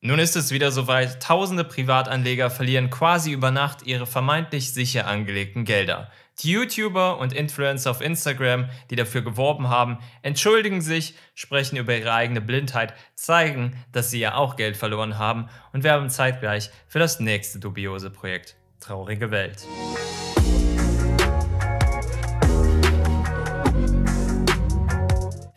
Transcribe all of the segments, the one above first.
Nun ist es wieder soweit, tausende Privatanleger verlieren quasi über Nacht ihre vermeintlich sicher angelegten Gelder. Die YouTuber und Influencer auf Instagram, die dafür geworben haben, entschuldigen sich, sprechen über ihre eigene Blindheit, zeigen, dass sie ja auch Geld verloren haben und werben zeitgleich für das nächste dubiose Projekt. Traurige Welt.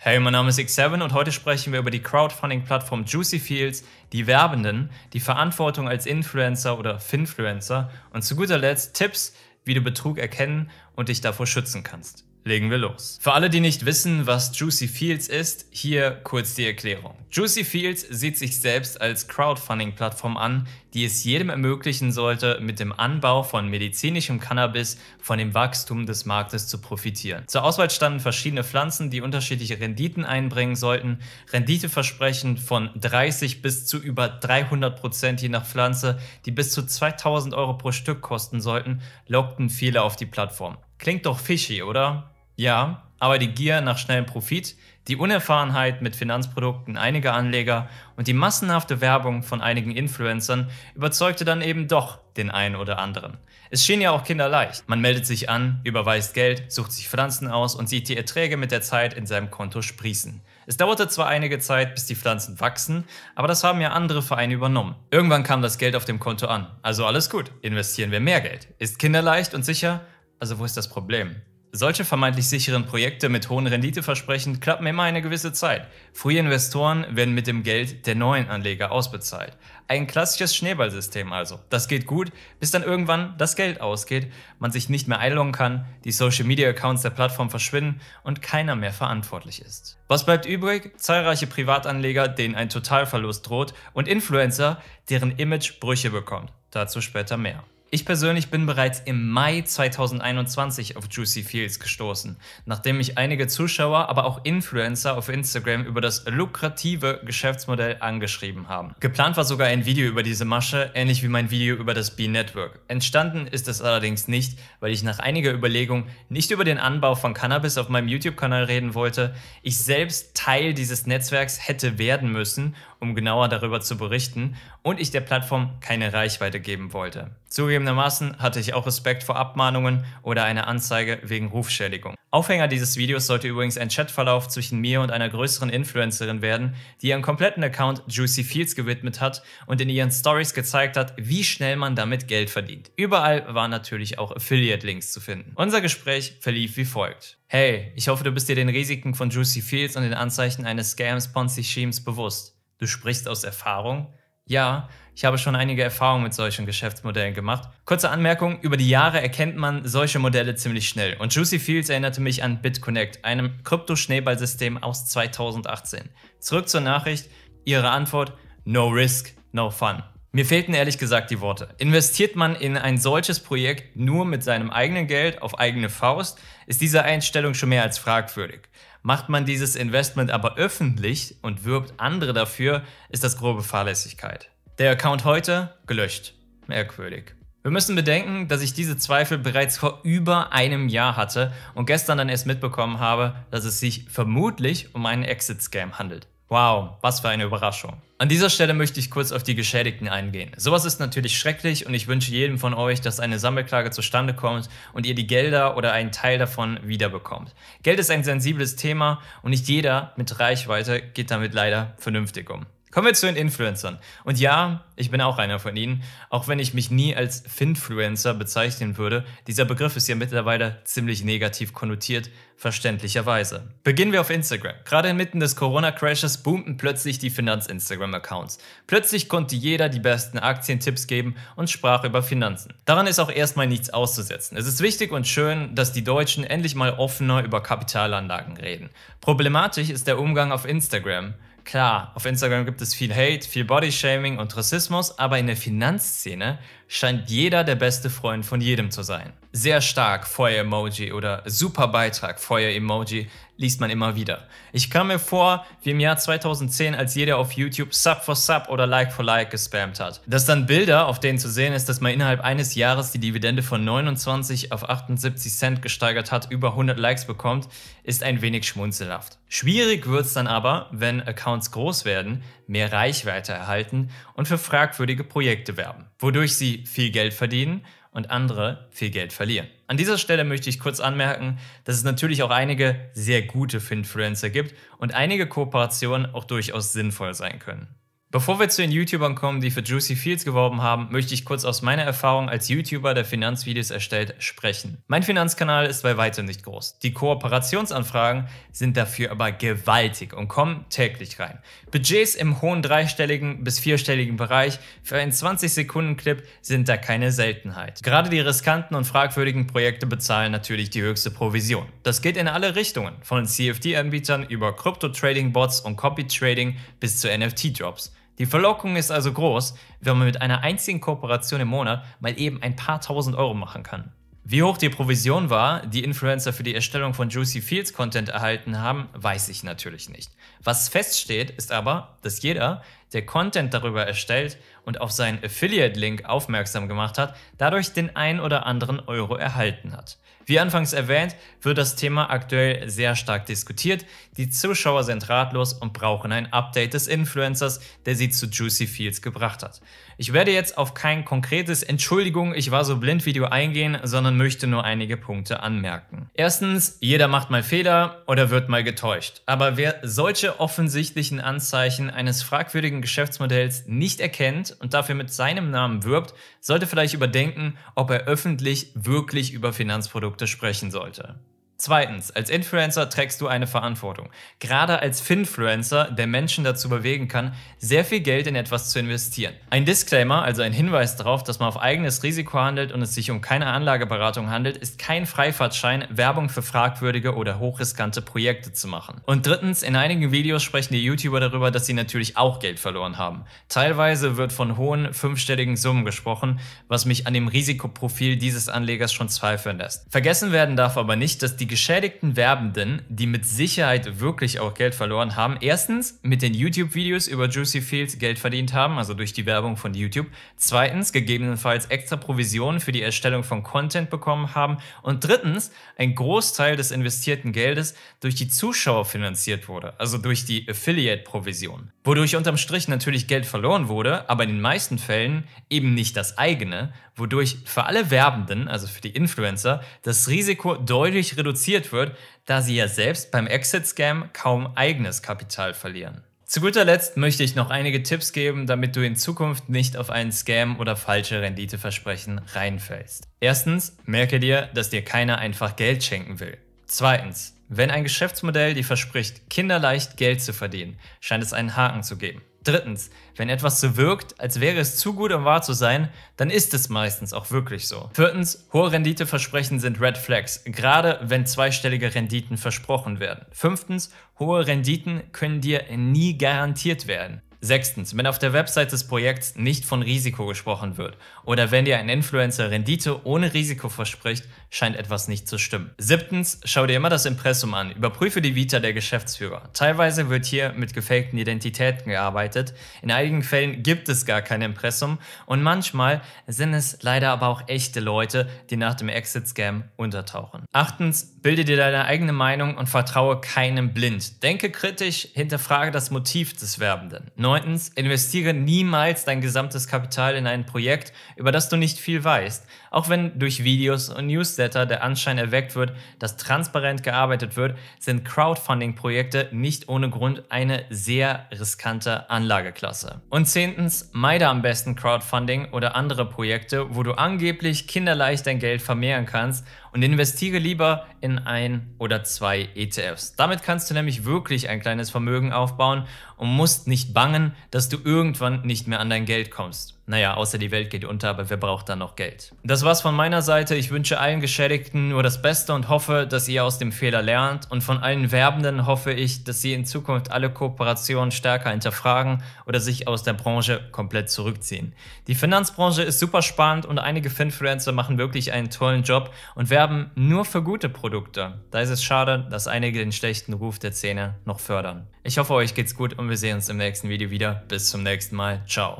Hey, mein Name ist X7 und heute sprechen wir über die Crowdfunding-Plattform Juicy Fields, die Werbenden, die Verantwortung als Influencer oder Finfluencer und zu guter Letzt Tipps, wie du Betrug erkennen und dich davor schützen kannst. Legen wir los. Für alle, die nicht wissen, was Juicy Fields ist, hier kurz die Erklärung. Juicy Fields sieht sich selbst als Crowdfunding-Plattform an, die es jedem ermöglichen sollte, mit dem Anbau von medizinischem Cannabis von dem Wachstum des Marktes zu profitieren. Zur Auswahl standen verschiedene Pflanzen, die unterschiedliche Renditen einbringen sollten. Renditeversprechen von 30 bis zu über 300 Prozent je nach Pflanze, die bis zu 2000 Euro pro Stück kosten sollten, lockten viele auf die Plattform. Klingt doch fishy, oder? Ja, aber die Gier nach schnellem Profit, die Unerfahrenheit mit Finanzprodukten einiger Anleger und die massenhafte Werbung von einigen Influencern überzeugte dann eben doch den einen oder anderen. Es schien ja auch kinderleicht. Man meldet sich an, überweist Geld, sucht sich Pflanzen aus und sieht die Erträge mit der Zeit in seinem Konto sprießen. Es dauerte zwar einige Zeit, bis die Pflanzen wachsen, aber das haben ja andere Vereine übernommen. Irgendwann kam das Geld auf dem Konto an. Also alles gut. Investieren wir mehr Geld. Ist kinderleicht und sicher? Also wo ist das Problem? Solche vermeintlich sicheren Projekte mit hohen Renditeversprechen klappen immer eine gewisse Zeit. Frühe Investoren werden mit dem Geld der neuen Anleger ausbezahlt. Ein klassisches Schneeballsystem also. Das geht gut, bis dann irgendwann das Geld ausgeht, man sich nicht mehr einloggen kann, die Social Media Accounts der Plattform verschwinden und keiner mehr verantwortlich ist. Was bleibt übrig? Zahlreiche Privatanleger, denen ein Totalverlust droht und Influencer, deren Image Brüche bekommt. Dazu später mehr. Ich persönlich bin bereits im Mai 2021 auf Juicy Fields gestoßen, nachdem mich einige Zuschauer, aber auch Influencer auf Instagram über das lukrative Geschäftsmodell angeschrieben haben. Geplant war sogar ein Video über diese Masche, ähnlich wie mein Video über das B-Network. Entstanden ist es allerdings nicht, weil ich nach einiger Überlegung nicht über den Anbau von Cannabis auf meinem YouTube-Kanal reden wollte, ich selbst Teil dieses Netzwerks hätte werden müssen um genauer darüber zu berichten und ich der Plattform keine Reichweite geben wollte. Zugegebenermaßen hatte ich auch Respekt vor Abmahnungen oder einer Anzeige wegen Rufschädigung. Aufhänger dieses Videos sollte übrigens ein Chatverlauf zwischen mir und einer größeren Influencerin werden, die ihren kompletten Account Juicy Fields gewidmet hat und in ihren Stories gezeigt hat, wie schnell man damit Geld verdient. Überall waren natürlich auch Affiliate-Links zu finden. Unser Gespräch verlief wie folgt. Hey, ich hoffe, du bist dir den Risiken von Juicy Fields und den Anzeichen eines Scams Ponzi-Schemes bewusst. Du sprichst aus Erfahrung? Ja, ich habe schon einige Erfahrungen mit solchen Geschäftsmodellen gemacht. Kurze Anmerkung, über die Jahre erkennt man solche Modelle ziemlich schnell. Und Juicy Fields erinnerte mich an BitConnect, einem Krypto-Schneeballsystem aus 2018. Zurück zur Nachricht, ihre Antwort, no risk, no fun. Mir fehlten ehrlich gesagt die Worte. Investiert man in ein solches Projekt nur mit seinem eigenen Geld auf eigene Faust, ist diese Einstellung schon mehr als fragwürdig. Macht man dieses Investment aber öffentlich und wirbt andere dafür, ist das grobe Fahrlässigkeit. Der Account heute gelöscht. Merkwürdig. Wir müssen bedenken, dass ich diese Zweifel bereits vor über einem Jahr hatte und gestern dann erst mitbekommen habe, dass es sich vermutlich um einen Exit-Scam handelt. Wow, was für eine Überraschung. An dieser Stelle möchte ich kurz auf die Geschädigten eingehen. Sowas ist natürlich schrecklich und ich wünsche jedem von euch, dass eine Sammelklage zustande kommt und ihr die Gelder oder einen Teil davon wiederbekommt. Geld ist ein sensibles Thema und nicht jeder mit Reichweite geht damit leider vernünftig um. Kommen wir zu den Influencern. Und ja, ich bin auch einer von ihnen, auch wenn ich mich nie als Finfluencer bezeichnen würde. Dieser Begriff ist ja mittlerweile ziemlich negativ konnotiert, verständlicherweise. Beginnen wir auf Instagram. Gerade inmitten des Corona-Crashes boomten plötzlich die Finanz-Instagram-Accounts. Plötzlich konnte jeder die besten Aktientipps geben und sprach über Finanzen. Daran ist auch erstmal nichts auszusetzen. Es ist wichtig und schön, dass die Deutschen endlich mal offener über Kapitalanlagen reden. Problematisch ist der Umgang auf Instagram. Klar, auf Instagram gibt es viel Hate, viel Bodyshaming und Rassismus, aber in der Finanzszene scheint jeder der beste Freund von jedem zu sein. Sehr stark Feuer-Emoji oder super Beitrag Feuer-Emoji liest man immer wieder. Ich kam mir vor wie im Jahr 2010, als jeder auf YouTube Sub for Sub oder Like for Like gespammt hat. Dass dann Bilder, auf denen zu sehen ist, dass man innerhalb eines Jahres die Dividende von 29 auf 78 Cent gesteigert hat, über 100 Likes bekommt, ist ein wenig schmunzelhaft. Schwierig wird es dann aber, wenn Accounts groß werden, mehr Reichweite erhalten und für fragwürdige Projekte werben wodurch sie viel Geld verdienen und andere viel Geld verlieren. An dieser Stelle möchte ich kurz anmerken, dass es natürlich auch einige sehr gute Finfluencer gibt und einige Kooperationen auch durchaus sinnvoll sein können. Bevor wir zu den YouTubern kommen, die für Juicy Fields geworben haben, möchte ich kurz aus meiner Erfahrung als YouTuber, der Finanzvideos erstellt, sprechen. Mein Finanzkanal ist bei weitem nicht groß. Die Kooperationsanfragen sind dafür aber gewaltig und kommen täglich rein. Budgets im hohen dreistelligen bis vierstelligen Bereich für einen 20-Sekunden-Clip sind da keine Seltenheit. Gerade die riskanten und fragwürdigen Projekte bezahlen natürlich die höchste Provision. Das geht in alle Richtungen, von CFD-Anbietern über Crypto-Trading-Bots und Copy-Trading bis zu NFT-Drops. Die Verlockung ist also groß, wenn man mit einer einzigen Kooperation im Monat mal eben ein paar tausend Euro machen kann. Wie hoch die Provision war, die Influencer für die Erstellung von Juicy Fields Content erhalten haben, weiß ich natürlich nicht. Was feststeht, ist aber, dass jeder, der Content darüber erstellt und auf seinen Affiliate-Link aufmerksam gemacht hat, dadurch den ein oder anderen Euro erhalten hat. Wie anfangs erwähnt, wird das Thema aktuell sehr stark diskutiert. Die Zuschauer sind ratlos und brauchen ein Update des Influencers, der sie zu Juicy Fields gebracht hat. Ich werde jetzt auf kein konkretes Entschuldigung, ich war so blind Video eingehen, sondern möchte nur einige Punkte anmerken. Erstens, jeder macht mal Fehler oder wird mal getäuscht. Aber wer solche offensichtlichen Anzeichen eines fragwürdigen vorherigen Geschäftsmodells nicht erkennt und dafür mit seinem Namen wirbt, sollte vielleicht überdenken, ob er öffentlich wirklich über Finanzprodukte sprechen sollte. Zweitens, als Influencer trägst du eine Verantwortung. Gerade als Finfluencer, der Menschen dazu bewegen kann, sehr viel Geld in etwas zu investieren. Ein Disclaimer, also ein Hinweis darauf, dass man auf eigenes Risiko handelt und es sich um keine Anlageberatung handelt, ist kein Freifahrtschein, Werbung für fragwürdige oder hochriskante Projekte zu machen. Und drittens, in einigen Videos sprechen die YouTuber darüber, dass sie natürlich auch Geld verloren haben. Teilweise wird von hohen fünfstelligen Summen gesprochen, was mich an dem Risikoprofil dieses Anlegers schon zweifeln lässt. Vergessen werden darf aber nicht, dass die geschädigten Werbenden, die mit Sicherheit wirklich auch Geld verloren haben, erstens mit den YouTube-Videos über Juicy Fields Geld verdient haben, also durch die Werbung von YouTube, zweitens gegebenenfalls extra Provisionen für die Erstellung von Content bekommen haben und drittens ein Großteil des investierten Geldes durch die Zuschauer finanziert wurde, also durch die Affiliate-Provision, wodurch unterm Strich natürlich Geld verloren wurde, aber in den meisten Fällen eben nicht das eigene, wodurch für alle Werbenden, also für die Influencer, das Risiko deutlich reduziert reduziert wird, da sie ja selbst beim Exit-Scam kaum eigenes Kapital verlieren. Zu guter Letzt möchte ich noch einige Tipps geben, damit du in Zukunft nicht auf einen Scam oder falsche Renditeversprechen reinfällst. Erstens, merke dir, dass dir keiner einfach Geld schenken will. Zweitens, wenn ein Geschäftsmodell dir verspricht, kinderleicht Geld zu verdienen, scheint es einen Haken zu geben. Drittens, wenn etwas so wirkt, als wäre es zu gut, um wahr zu sein, dann ist es meistens auch wirklich so. Viertens, hohe Renditeversprechen sind Red Flags, gerade wenn zweistellige Renditen versprochen werden. Fünftens, hohe Renditen können dir nie garantiert werden. Sechstens, wenn auf der Website des Projekts nicht von Risiko gesprochen wird oder wenn dir ein Influencer Rendite ohne Risiko verspricht, scheint etwas nicht zu stimmen. Siebtens, schau dir immer das Impressum an, überprüfe die Vita der Geschäftsführer. Teilweise wird hier mit gefakten Identitäten gearbeitet, in einigen Fällen gibt es gar kein Impressum und manchmal sind es leider aber auch echte Leute, die nach dem Exit-Scam untertauchen. Achtens, bilde dir deine eigene Meinung und vertraue keinem blind. Denke kritisch, hinterfrage das Motiv des Werbenden. 9. Neuntens, investiere niemals dein gesamtes Kapital in ein Projekt, über das du nicht viel weißt. Auch wenn durch Videos und Newsletter der Anschein erweckt wird, dass transparent gearbeitet wird, sind Crowdfunding-Projekte nicht ohne Grund eine sehr riskante Anlageklasse. Und zehntens, meide am besten Crowdfunding oder andere Projekte, wo du angeblich kinderleicht dein Geld vermehren kannst und investiere lieber in ein oder zwei ETFs. Damit kannst du nämlich wirklich ein kleines Vermögen aufbauen und musst nicht bangen, dass du irgendwann nicht mehr an dein Geld kommst naja, außer die Welt geht unter, aber wer braucht dann noch Geld? Das war's von meiner Seite. Ich wünsche allen Geschädigten nur das Beste und hoffe, dass ihr aus dem Fehler lernt. Und von allen Werbenden hoffe ich, dass sie in Zukunft alle Kooperationen stärker hinterfragen oder sich aus der Branche komplett zurückziehen. Die Finanzbranche ist super spannend und einige Finfluencer machen wirklich einen tollen Job und werben nur für gute Produkte. Da ist es schade, dass einige den schlechten Ruf der Szene noch fördern. Ich hoffe, euch geht's gut und wir sehen uns im nächsten Video wieder. Bis zum nächsten Mal. Ciao.